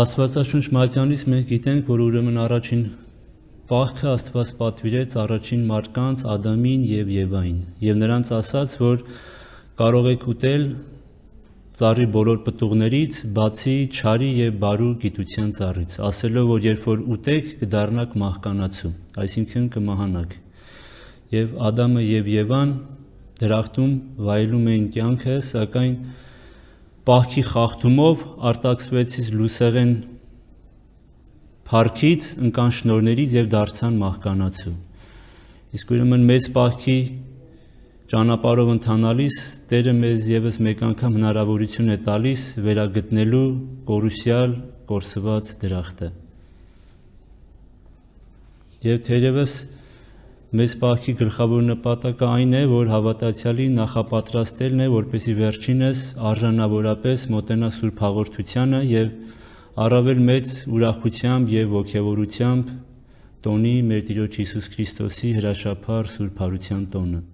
Աստվածաշունչ Մատյանից մենք գիտենք, որ ուրեմն առաջին Պահքը Աստված պատվիրեց առաջին մարդկանց Ադամին եւ Եվային եւ նրանց ասաց, որ կարող եք ուտել ծառի բոլոր պտուղներից, բացի ճարի եւ բարու գիտության ծառից, ասելով, որ երբ որ ուտեք, կդառնաք մահկանացու, այսինքն կմահանաք։ Եվ Ադամը եւ Եվան դրախտում վայելում էին կյանքը, սակայն և պահքի խախտումով արտաքսվեցից լուսեղեն փարքից, ընկան շնորներից եւ դարձան մահկանացու։ Իսկ ուրեմն մեծ պահքի ճանապարհով ընթանալիս Տերը մեզ եւս մեկ անգամ հնարավորություն է տալիս վերագտնելու կորուսյալ կորսված դրախտը։ Եվ թերևս դե Մեծ պահքի գլխավոր նպատակը այն է, որ հավատացյալի նախապատրաստելն է, որպեսի վերջինս արժանավորապես մոտենա Սուրբ հաղորդությանը եւ առավել մեծ ուրախությամբ եւ ողջավորությամբ տոնի մեր Տիրոջ Հիսուս Քրիստոսի հրաշափառ Սուրբ Հարության տոնը։